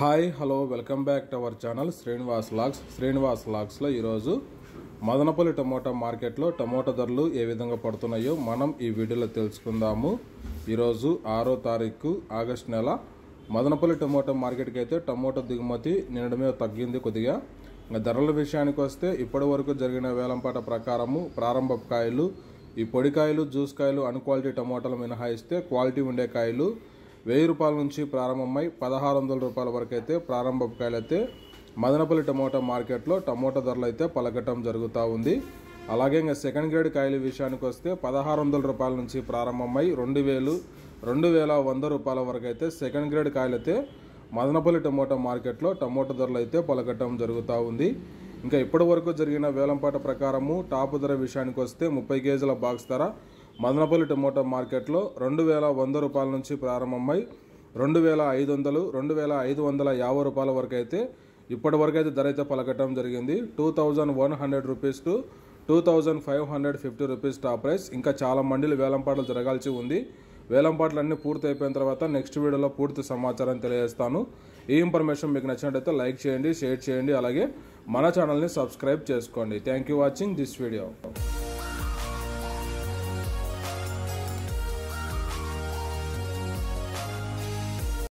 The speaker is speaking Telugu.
hi hello welcome back to our channel Srinivas లాక్స్ శ్రీనివాస్ లాక్స్లో ఈరోజు మదనపల్లి టమోటా మార్కెట్లో టమోటా ధరలు ఏ విధంగా పడుతున్నాయో మనం ఈ వీడియోలో తెలుసుకుందాము ఈరోజు ఆరో తారీఖు ఆగస్ట్ నెల మదనపల్లి టమోటా మార్కెట్కి అయితే టమోటా దిగుమతి నిండమే తగ్గింది కొద్దిగా ధరల విషయానికి వస్తే ఇప్పటి వరకు జరిగిన వేలంపాట ప్రకారము ప్రారంభ కాయలు ఈ పొడికాయలు జ్యూస్ కాయలు అన్ క్వాలిటీ టమోటాలు మినహాయిస్తే క్వాలిటీ ఉండే కాయలు వెయ్యి రూపాయల నుంచి ప్రారంభమై పదహారు వందల రూపాయల వరకు అయితే ప్రారంభ అయితే మదనపల్లి టమోటా మార్కెట్లో టమోటా ధరలు అయితే పలకటం జరుగుతూ ఉంది అలాగే ఇంకా సెకండ్ గ్రేడ్ కాయల విషయానికి వస్తే పదహారు వందల రూపాయల నుంచి ప్రారంభమై రెండు వేలు రెండు వేల వంద రూపాయల వరకు అయితే సెకండ్ గ్రేడ్ కాయలు అయితే మదనపల్లి టమోటా మార్కెట్లో టమోటా ధరలు అయితే పలకటం జరుగుతూ ఉంది ఇంకా ఇప్పటి వరకు జరిగిన వేలంపాట ప్రకారము టాప్ ధర విషయానికి వస్తే ముప్పై కేజీల బాక్స్ ధర మదనపల్లి టమోటా మార్కెట్లో రెండు వేల వంద రూపాయల నుంచి ప్రారంభమై రెండు వేల ఐదు వందలు రెండు వేల ఐదు వందల యాభై రూపాయల వరకు అయితే ఇప్పటి వరకు అయితే ధర అయితే పలకటం జరిగింది two thousand one hundred rupees to two thousand five hundred fifty rupees top price ఇంకా చాలా మండీలు వేలంపాట్లు జరగాల్సి ఉంది వేలంపాట్లు అన్నీ పూర్తి అయిపోయిన తర్వాత నెక్స్ట్ వీడియోలో పూర్తి సమాచారం తెలియజేస్తాను ఈ ఇన్ఫర్మేషన్ మీకు నచ్చినట్టయితే లైక్ చేయండి షేర్ చేయండి అలాగే మన ఛానల్ని సబ్స్క్రైబ్ చేసుకోండి thank you watching this video